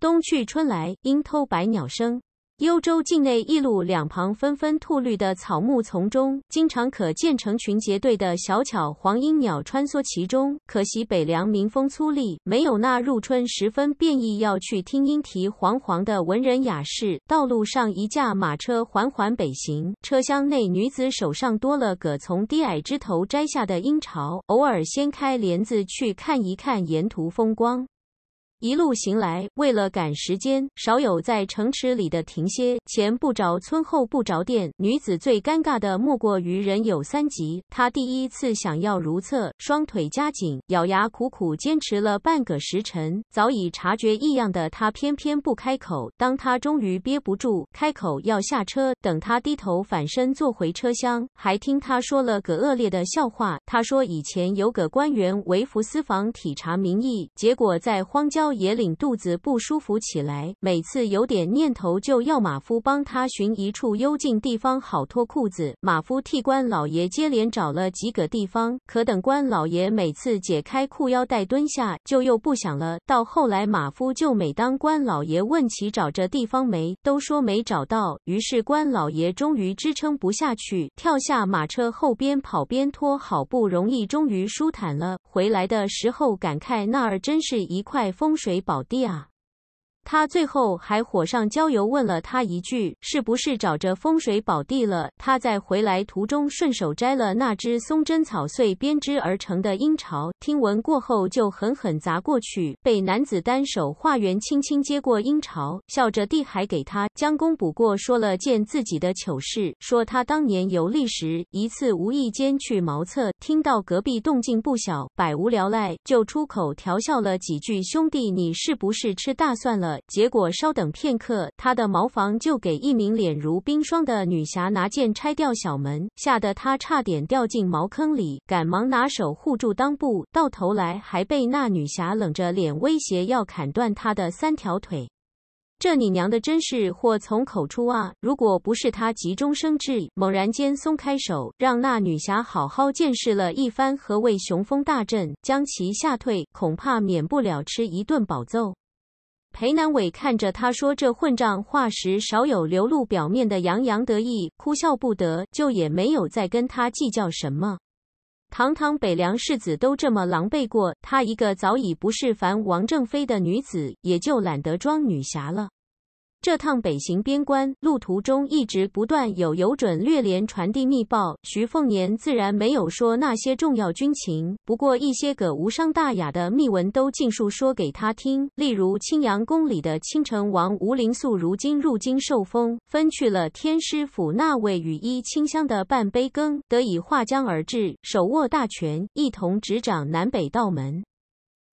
冬去春来，莺偷百鸟声。幽州境内驿路两旁，纷纷吐绿的草木丛中，经常可见成群结队的小巧黄莺鸟穿梭其中。可惜北凉民风粗粝，没有那入春时分便意要去听莺啼、黄黄的文人雅士。道路上，一架马车缓缓北行，车厢内女子手上多了个从低矮枝头摘下的樱巢，偶尔掀开帘子去看一看沿途风光。一路行来，为了赶时间，少有在城池里的停歇，前不着村，后不着店。女子最尴尬的莫过于人有三急，她第一次想要如厕，双腿夹紧，咬牙苦苦坚持了半个时辰。早已察觉异样的她，偏偏不开口。当她终于憋不住，开口要下车，等她低头反身坐回车厢，还听她说了个恶劣的笑话。她说以前有个官员为服私访体察民意，结果在荒郊。爷领肚子不舒服起来，每次有点念头就要马夫帮他寻一处幽静地方好脱裤子。马夫替关老爷接连找了几个地方，可等关老爷每次解开裤腰带蹲下，就又不想了。到后来，马夫就每当关老爷问起找着地方没，都说没找到。于是关老爷终于支撑不下去，跳下马车后边跑边脱，好不容易终于舒坦了。回来的时候感慨那儿真是一块风水宝地啊！他最后还火上浇油，问了他一句：“是不是找着风水宝地了？”他在回来途中顺手摘了那只松针草穗编织而成的鹰巢，听闻过后就狠狠砸过去。被男子单手化缘轻轻接过鹰巢，笑着递还给他，将功补过，说了件自己的糗事，说他当年游历时，一次无意间去茅厕，听到隔壁动静不小，百无聊赖就出口调笑了几句：“兄弟，你是不是吃大蒜了？”结果稍等片刻，他的茅房就给一名脸如冰霜的女侠拿剑拆掉小门，吓得他差点掉进茅坑里，赶忙拿手护住裆部，到头来还被那女侠冷着脸威胁要砍断他的三条腿。这你娘的真是祸从口出啊！如果不是他急中生智，猛然间松开手，让那女侠好好见识了一番何谓雄风大阵，将其吓退，恐怕免不了吃一顿饱揍。裴南伟看着他说这混账话时，少有流露表面的洋洋得意，哭笑不得，就也没有再跟他计较什么。堂堂北凉世子都这么狼狈过，她一个早已不是凡王正妃的女子，也就懒得装女侠了。这趟北行边关路途中，一直不断有游准略连传递密报，徐凤年自然没有说那些重要军情，不过一些个无伤大雅的密文都尽数说给他听，例如青阳宫里的清城王吴林素如今入京受封，分去了天师府那位羽衣清香的半杯羹，得以划江而治，手握大权，一同执掌南北道门。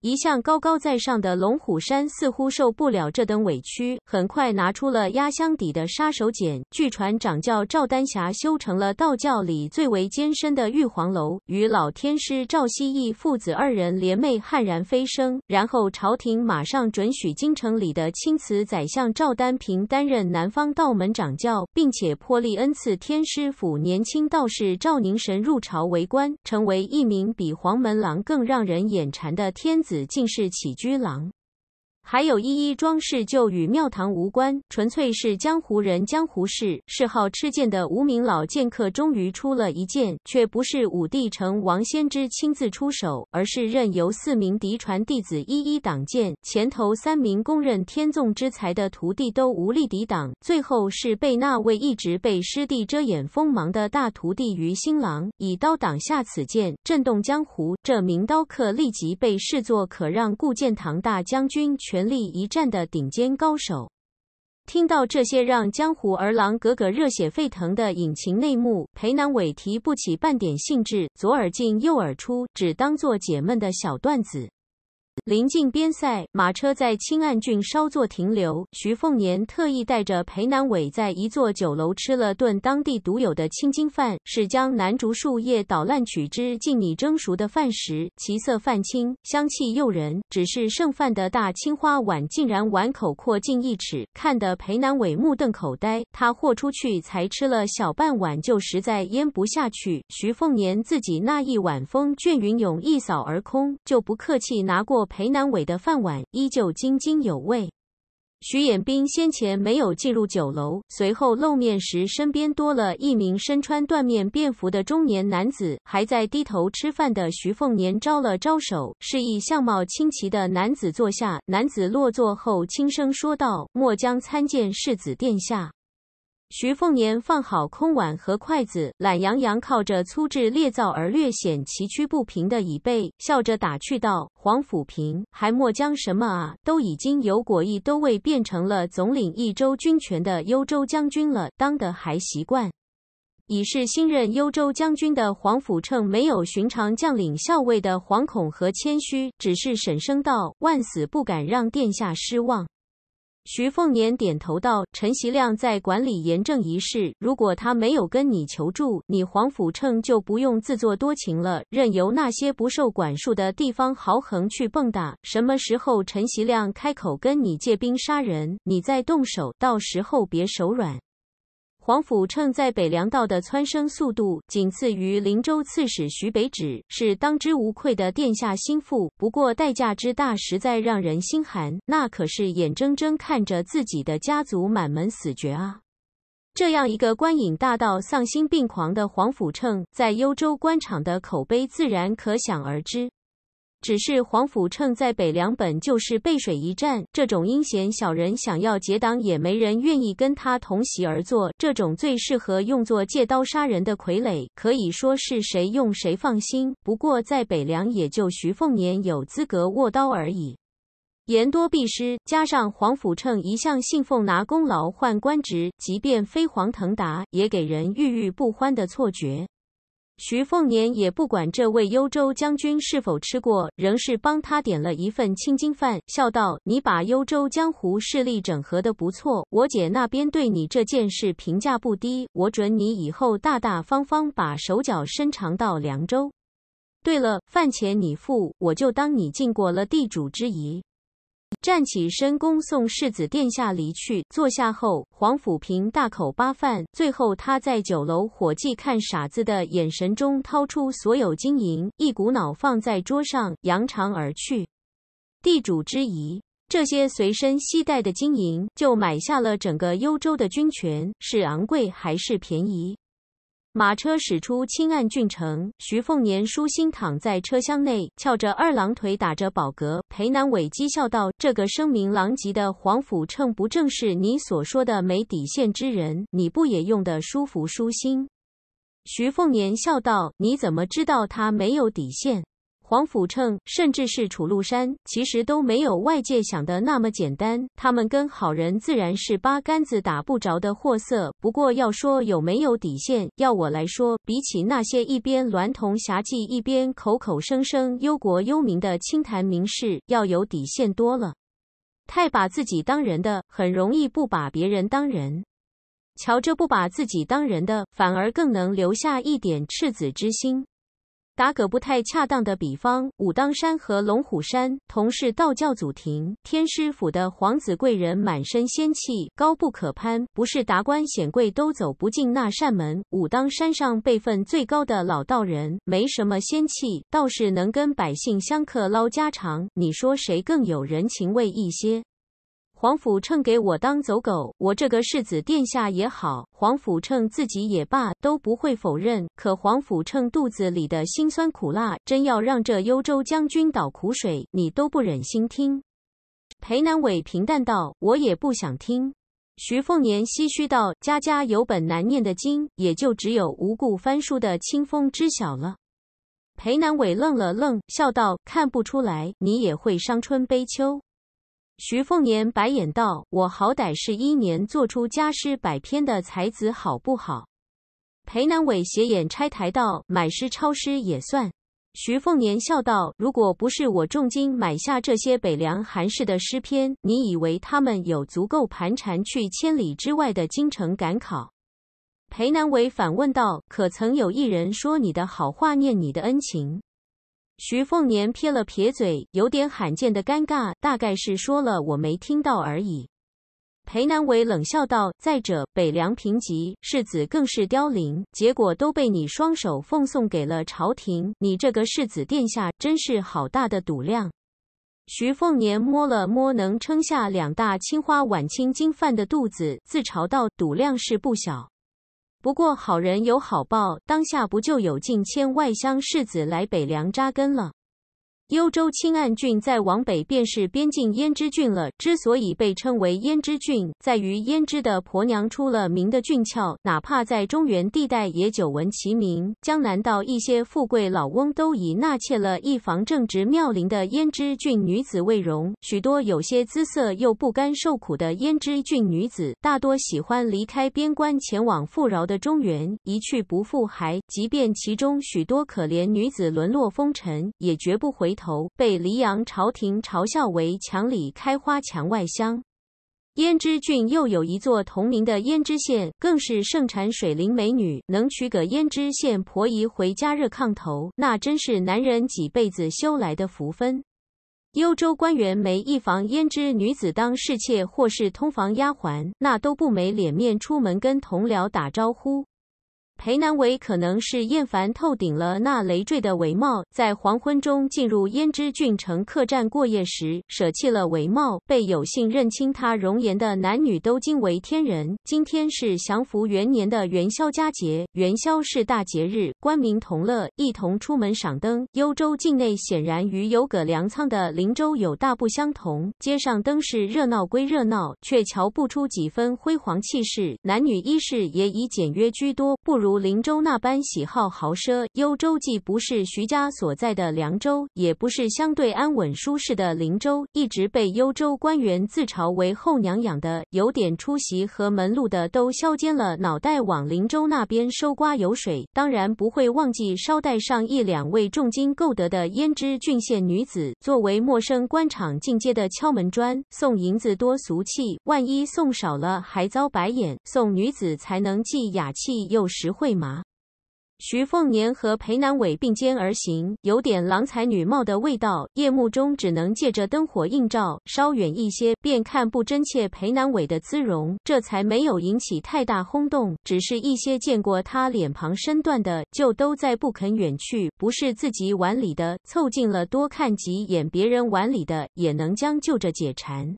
一向高高在上的龙虎山似乎受不了这等委屈，很快拿出了压箱底的杀手锏。据传掌教赵丹霞修成了道教里最为艰深的玉皇楼，与老天师赵希义父子二人联袂悍然飞升。然后朝廷马上准许京城里的青瓷宰相赵丹平担任南方道门掌教，并且破例恩赐天师府年轻道士赵凝神入朝为官，成为一名比黄门郎更让人眼馋的天。子竟是起居郎。还有一一装饰就与庙堂无关，纯粹是江湖人江湖事。嗜好吃剑的无名老剑客终于出了一剑，却不是武帝成王先知亲自出手，而是任由四名嫡传弟子一一挡剑。前头三名公认天纵之才的徒弟都无力抵挡，最后是被那位一直被师弟遮掩锋芒的大徒弟于新郎以刀挡下此剑，震动江湖。这名刀客立即被视作可让顾剑堂大将军全。全力一战的顶尖高手，听到这些让江湖儿郎个个热血沸腾的隐情内幕，裴南伟提不起半点兴致，左耳进右耳出，只当做解闷的小段子。临近边塞，马车在青岸郡稍作停留。徐凤年特意带着裴南伟在一座酒楼吃了顿当地独有的青筋饭，是将南竹树叶捣烂取汁，浸米蒸熟的饭食，其色泛青，香气诱人。只是剩饭的大青花碗竟然碗口阔近一尺，看得裴南伟目瞪口呆。他豁出去才吃了小半碗，就实在咽不下去。徐凤年自己那一碗风卷云涌一扫而空，就不客气拿过。裴南伟的饭碗依旧津津有味。徐衍兵先前没有进入酒楼，随后露面时，身边多了一名身穿缎面便服的中年男子。还在低头吃饭的徐凤年招了招手，示意相貌清奇的男子坐下。男子落座后，轻声说道：“末将参见世子殿下。”徐凤年放好空碗和筷子，懒洋洋靠着粗制劣造而略显崎岖不平的椅背，笑着打趣道：“黄甫平，还莫将什么啊？都已经由果毅都尉，变成了总领一州军权的幽州将军了，当得还习惯？”已是新任幽州将军的黄甫称没有寻常将领校尉的惶恐和谦虚，只是沈声道：“万死不敢让殿下失望。”徐凤年点头道：“陈袭亮在管理严政一事，如果他没有跟你求助，你黄甫称就不用自作多情了。任由那些不受管束的地方豪横去蹦跶。什么时候陈袭亮开口跟你借兵杀人，你再动手，到时候别手软。”黄甫晟在北凉道的蹿升速度，仅次于灵州刺史徐北止，是当之无愧的殿下心腹。不过代价之大，实在让人心寒。那可是眼睁睁看着自己的家族满门死绝啊！这样一个官瘾大到丧心病狂的黄甫晟，在幽州官场的口碑，自然可想而知。只是黄甫晟在北凉本就是背水一战，这种阴险小人想要结党，也没人愿意跟他同席而坐。这种最适合用作借刀杀人的傀儡，可以说是谁用谁放心。不过在北凉，也就徐凤年有资格握刀而已。言多必失，加上黄甫晟一向信奉拿功劳换官职，即便飞黄腾达，也给人郁郁不欢的错觉。徐凤年也不管这位幽州将军是否吃过，仍是帮他点了一份青金饭，笑道：“你把幽州江湖势力整合的不错，我姐那边对你这件事评价不低，我准你以后大大方方把手脚伸长到凉州。对了，饭钱你付，我就当你尽过了地主之谊。”站起身恭送世子殿下离去，坐下后，黄甫平大口扒饭。最后，他在酒楼伙计看傻子的眼神中，掏出所有金银，一股脑放在桌上，扬长而去。地主之谊，这些随身携带的金银，就买下了整个幽州的军权，是昂贵还是便宜？马车驶出青岸郡城，徐凤年舒心躺在车厢内，翘着二郎腿，打着饱嗝。裴南伟讥笑道：“这个声名狼藉的黄甫称，不正是你所说的没底线之人？你不也用的舒服舒心？”徐凤年笑道：“你怎么知道他没有底线？”黄甫称，甚至是楚禄山，其实都没有外界想的那么简单。他们跟好人自然是八竿子打不着的货色。不过要说有没有底线，要我来说，比起那些一边娈童侠妓，一边口口声声忧国忧民的清谈名士，要有底线多了。太把自己当人的，很容易不把别人当人。瞧，着不把自己当人的，反而更能留下一点赤子之心。打个不太恰当的比方，武当山和龙虎山同是道教祖庭，天师府的皇子贵人满身仙气，高不可攀，不是达官显贵都走不进那扇门。武当山上辈分最高的老道人没什么仙气，倒是能跟百姓相克唠家常。你说谁更有人情味一些？黄甫称给我当走狗，我这个世子殿下也好，黄甫称自己也罢，都不会否认。可黄甫称肚子里的辛酸苦辣，真要让这幽州将军倒苦水，你都不忍心听。裴南伟平淡道：“我也不想听。”徐凤年唏嘘道：“家家有本难念的经，也就只有无故翻书的清风知晓了。”裴南伟愣了愣，笑道：“看不出来，你也会伤春悲秋。”徐凤年白眼道：“我好歹是一年做出家诗百篇的才子，好不好？”裴南伟斜眼拆台道：“买诗抄诗也算。”徐凤年笑道：“如果不是我重金买下这些北凉韩氏的诗篇，你以为他们有足够盘缠去千里之外的京城赶考？”裴南伟反问道：“可曾有一人说你的好话，念你的恩情？”徐凤年撇了撇嘴，有点罕见的尴尬，大概是说了我没听到而已。裴南伟冷笑道：“再者，北凉贫瘠，世子更是凋零，结果都被你双手奉送给了朝廷。你这个世子殿下，真是好大的赌量。”徐凤年摸了摸能撑下两大青花碗清金饭的肚子，自嘲道：“赌量是不小。”不过好人有好报，当下不就有近千外乡士子来北凉扎根了？幽州清岸郡在往北便是边境胭脂郡了。之所以被称为胭脂郡，在于胭脂的婆娘出了名的俊俏，哪怕在中原地带也久闻其名。江南道一些富贵老翁都以纳妾了一房正值妙龄的胭脂郡女子为荣。许多有些姿色又不甘受苦的胭脂郡女子，大多喜欢离开边关前往富饶的中原，一去不复还。即便其中许多可怜女子沦落风尘，也绝不回。头被溧阳朝廷嘲笑为墙里开花墙外香，胭脂郡又有一座同名的胭脂县，更是盛产水灵美女。能娶个胭脂县婆姨回家热炕头，那真是男人几辈子修来的福分。幽州官员没一房胭脂女子当侍妾或是通房丫鬟，那都不没脸面出门跟同僚打招呼。裴南伟可能是厌烦透顶了那累赘的帷帽，在黄昏中进入胭脂郡城客栈过夜时，舍弃了帷帽。被有幸认清他容颜的男女都惊为天人。今天是祥符元年的元宵佳节，元宵是大节日，官民同乐，一同出门赏灯。幽州境内显然与有葛粮仓的林州有大不相同。街上灯市热闹归热闹，却瞧不出几分辉煌气势。男女衣饰也以简约居多，不如。如林州那般喜好豪奢，幽州既不是徐家所在的凉州，也不是相对安稳舒适的林州，一直被幽州官员自嘲为后娘养的。有点出息和门路的都削尖了脑袋往林州那边收刮油水，当然不会忘记捎带上一两位重金购得的胭脂郡县女子，作为陌生官场进阶的敲门砖。送银子多俗气，万一送少了还遭白眼；送女子才能既雅气又实。会吗？徐凤年和裴南伟并肩而行，有点郎才女貌的味道。夜幕中只能借着灯火映照，稍远一些便看不真切裴南伟的姿容，这才没有引起太大轰动。只是一些见过他脸庞身段的，就都在不肯远去，不是自己碗里的，凑近了多看几眼，别人碗里的也能将就着解馋。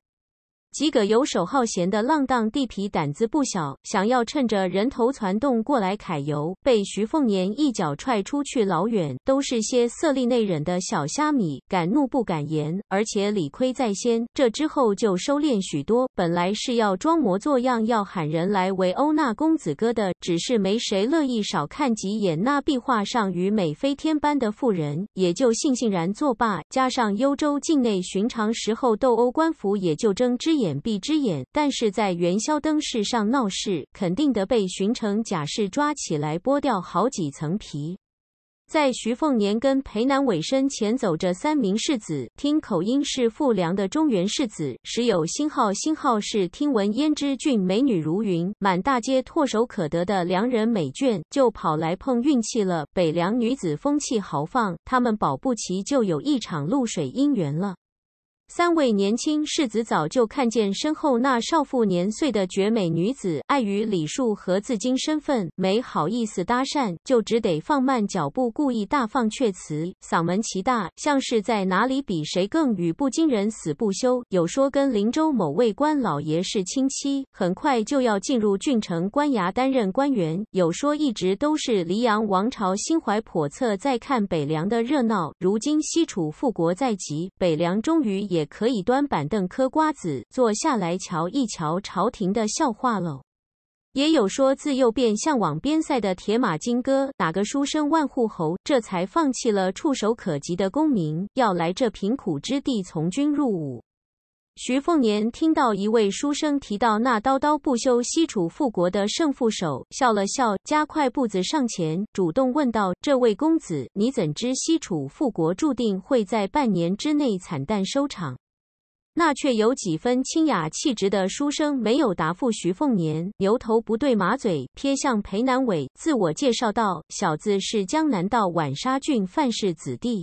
几个游手好闲的浪荡地痞胆子不小，想要趁着人头攒动过来揩油，被徐凤年一脚踹出去老远。都是些色厉内荏的小虾米，敢怒不敢言，而且理亏在先。这之后就收敛许多。本来是要装模作样要喊人来围殴那公子哥的，只是没谁乐意少看几眼那壁画上与美飞天般的妇人，也就悻悻然作罢。加上幽州境内寻常时候斗殴，官府也就睁只。眼闭只眼，但是在元宵灯市上闹事，肯定得被巡城假士抓起来剥掉好几层皮。在徐凤年跟裴南伟身前走着三名世子，听口音是富良的中原世子，时有新号新号是听闻胭脂郡美女如云，满大街唾手可得的良人美眷，就跑来碰运气了。北凉女子风气豪放，他们保不齐就有一场露水姻缘了。三位年轻世子早就看见身后那少妇年岁的绝美女子，碍于礼数和自今身份，没好意思搭讪，就只得放慢脚步，故意大放阙词，嗓门奇大，像是在哪里比谁更语不惊人死不休。有说跟林州某位官老爷是亲戚，很快就要进入郡城官衙担任官员；有说一直都是黎阳王朝心怀叵测，在看北凉的热闹。如今西楚复国在即，北凉终于也。也可以端板凳嗑瓜子，坐下来瞧一瞧朝廷的笑话喽。也有说自幼便向往边塞的铁马金戈，哪个书生万户侯，这才放弃了触手可及的功名，要来这贫苦之地从军入伍。徐凤年听到一位书生提到那叨叨不休西楚复国的胜负手，笑了笑，加快步子上前，主动问道：“这位公子，你怎知西楚复国注定会在半年之内惨淡收场？”那却有几分清雅气质的书生没有答复徐凤年，牛头不对马嘴，偏向裴南伟，自我介绍道：“小子是江南道宛沙郡范氏子弟。”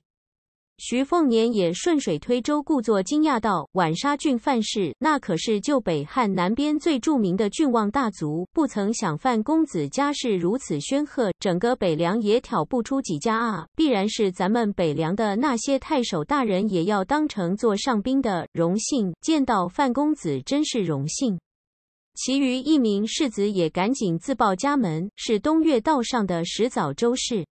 徐凤年也顺水推舟，故作惊讶道：“宛沙郡范氏，那可是旧北汉南边最著名的郡望大族。不曾想范公子家世如此煊赫，整个北凉也挑不出几家啊！必然是咱们北凉的那些太守大人，也要当成做上宾的荣幸。见到范公子，真是荣幸。”其余一名世子也赶紧自报家门：“是东岳道上的石藻周氏。”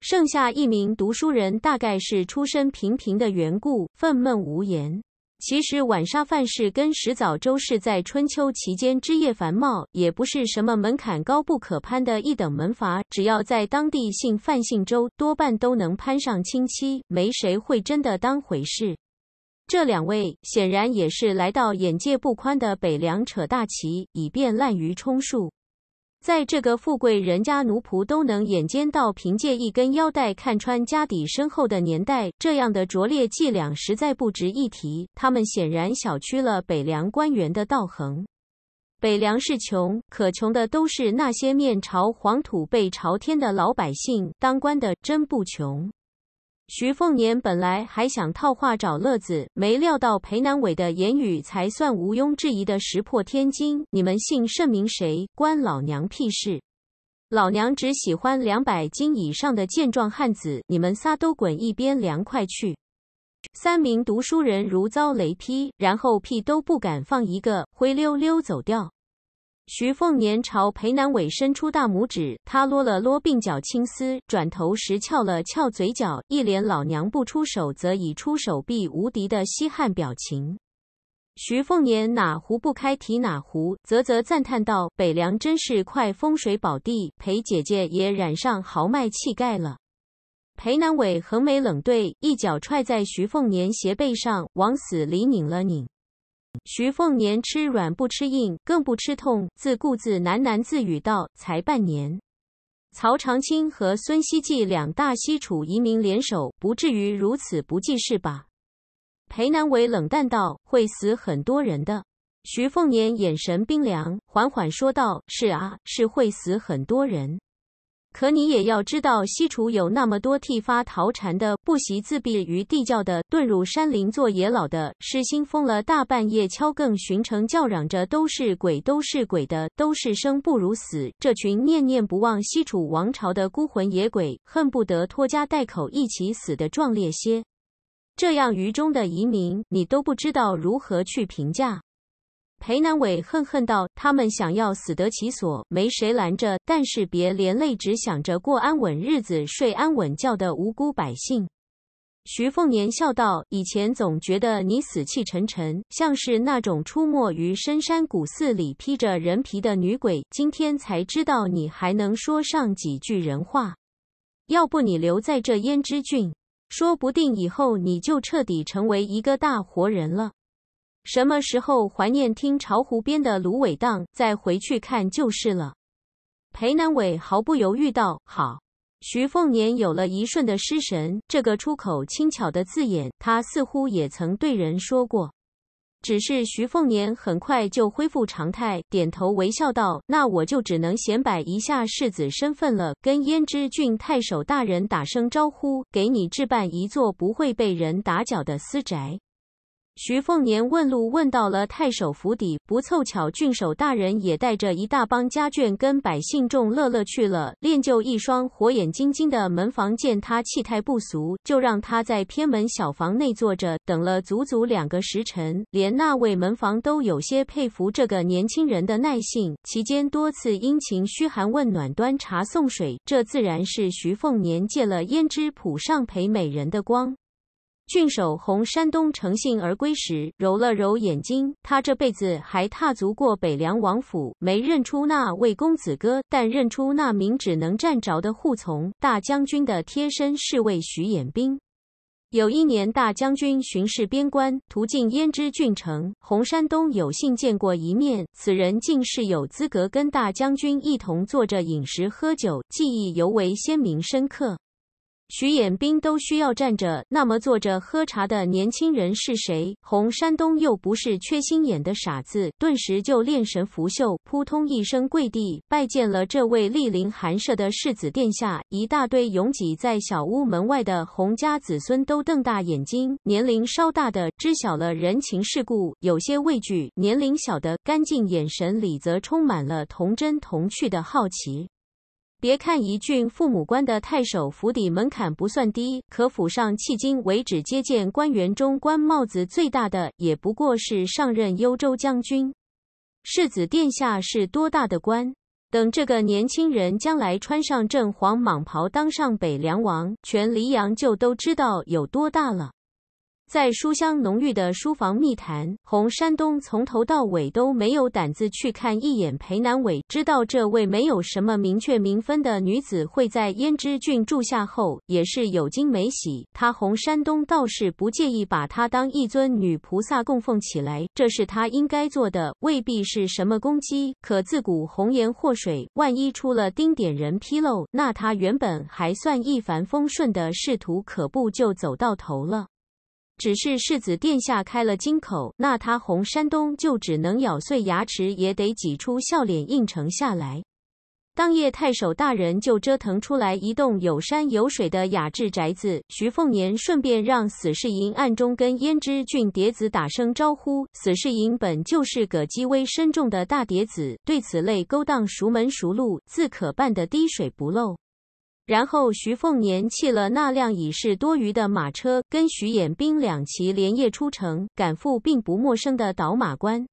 剩下一名读书人，大概是出身平平的缘故，愤懑无言。其实，晚沙范氏跟石早周氏在春秋期间枝叶繁茂，也不是什么门槛高不可攀的一等门阀。只要在当地姓范姓周，多半都能攀上亲戚，没谁会真的当回事。这两位显然也是来到眼界不宽的北凉扯大旗，以便滥竽充数。在这个富贵人家奴仆都能眼尖到凭借一根腰带看穿家底深厚的年代，这样的拙劣伎俩实在不值一提。他们显然小觑了北凉官员的道行。北凉是穷，可穷的都是那些面朝黄土背朝天的老百姓，当官的真不穷。徐凤年本来还想套话找乐子，没料到裴南伟的言语才算毋庸置疑的石破天惊。你们姓甚名谁，关老娘屁事？老娘只喜欢两百斤以上的健壮汉子。你们仨都滚一边凉快去！三名读书人如遭雷劈，然后屁都不敢放一个，灰溜溜走掉。徐凤年朝裴南伟伸出大拇指，他啰了啰鬓角青丝，转头时翘了翘嘴角，一脸老娘不出手则已，出手必无敌的稀罕表情。徐凤年哪壶不开提哪壶，啧啧赞叹道：“北凉真是块风水宝地，裴姐姐也染上豪迈气概了。”裴南伟横眉冷对，一脚踹在徐凤年斜背上，往死里拧了拧。徐凤年吃软不吃硬，更不吃痛，自顾自喃喃自语道：“才半年，曹长青和孙希济两大西楚移民联手，不至于如此不济事吧？”裴南伟冷淡道：“会死很多人。”的徐凤年眼神冰凉，缓缓说道：“是啊，是会死很多人。”可你也要知道，西楚有那么多剃发逃禅的，不惜自闭于地窖的，遁入山林做野老的，失心疯了大半夜敲更寻城叫嚷着都是鬼都是鬼的，都是生不如死。这群念念不忘西楚王朝的孤魂野鬼，恨不得拖家带口一起死的壮烈些。这样愚忠的移民，你都不知道如何去评价。裴南伟恨恨道：“他们想要死得其所，没谁拦着，但是别连累只想着过安稳日子、睡安稳觉的无辜百姓。”徐凤年笑道：“以前总觉得你死气沉沉，像是那种出没于深山古寺里披着人皮的女鬼。今天才知道你还能说上几句人话。要不你留在这胭脂郡，说不定以后你就彻底成为一个大活人了。”什么时候怀念听巢湖边的芦苇荡，再回去看就是了。裴南伟毫不犹豫道：“好。”徐凤年有了一瞬的失神，这个出口轻巧的字眼，他似乎也曾对人说过。只是徐凤年很快就恢复常态，点头微笑道：“那我就只能显摆一下世子身份了，跟胭脂郡太守大人打声招呼，给你置办一座不会被人打搅的私宅。”徐凤年问路，问到了太守府邸。不凑巧，郡守大人也带着一大帮家眷跟百姓众乐乐去了。练就一双火眼金睛的门房见他气态不俗，就让他在偏门小房内坐着，等了足足两个时辰。连那位门房都有些佩服这个年轻人的耐性。期间多次殷勤嘘寒问暖、端茶送水，这自然是徐凤年借了胭脂谱上陪美人的光。郡守洪山东乘兴而归时，揉了揉眼睛。他这辈子还踏足过北凉王府，没认出那位公子哥，但认出那名只能站着的护从大将军的贴身侍卫徐衍兵。有一年，大将军巡视边关，途径胭脂郡城，洪山东有幸见过一面。此人竟是有资格跟大将军一同坐着饮食喝酒，记忆尤为鲜明深刻。徐衍兵都需要站着，那么坐着喝茶的年轻人是谁？洪山东又不是缺心眼的傻子，顿时就恋神拂袖，扑通一声跪地拜见了这位莅临寒舍的世子殿下。一大堆拥挤在小屋门外的洪家子孙都瞪大眼睛，年龄稍大的知晓了人情世故，有些畏惧；年龄小的干净眼神里则充满了童真童趣的好奇。别看一郡父母官的太守府邸门槛不算低，可府上迄今为止接见官员中官帽子最大的也不过是上任幽州将军。世子殿下是多大的官？等这个年轻人将来穿上正黄蟒袍，当上北凉王，全黎阳就都知道有多大了。在书香浓郁的书房密谈，洪山东从头到尾都没有胆子去看一眼裴南伟。知道这位没有什么明确名分的女子会在胭脂郡住下后，也是有惊没喜。他洪山东倒是不介意把她当一尊女菩萨供奉起来，这是他应该做的，未必是什么攻击。可自古红颜祸水，万一出了丁点人纰漏，那他原本还算一帆风顺的仕途，可不就走到头了？只是世子殿下开了金口，那他洪山东就只能咬碎牙齿也得挤出笑脸应承下来。当夜，太守大人就折腾出来一栋有山有水的雅致宅子。徐凤年顺便让死侍营暗中跟胭脂郡蝶子打声招呼。死侍营本就是个机威深重的大蝶子，对此类勾当熟门熟路，自可办得滴水不漏。然后，徐凤年弃了那辆已是多余的马车，跟徐衍兵两骑连夜出城，赶赴并不陌生的倒马关。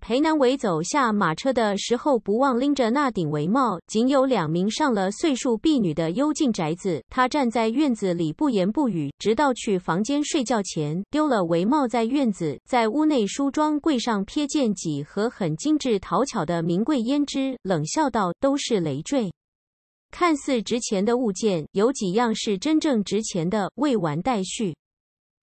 裴南伟走下马车的时候，不忘拎着那顶帷帽。仅有两名上了岁数婢女的幽静宅子，他站在院子里不言不语，直到去房间睡觉前，丢了帷帽在院子。在屋内梳妆柜上瞥见几盒很精致、讨巧的名贵胭脂，冷笑道：“都是累赘。”看似值钱的物件，有几样是真正值钱的？未完待续。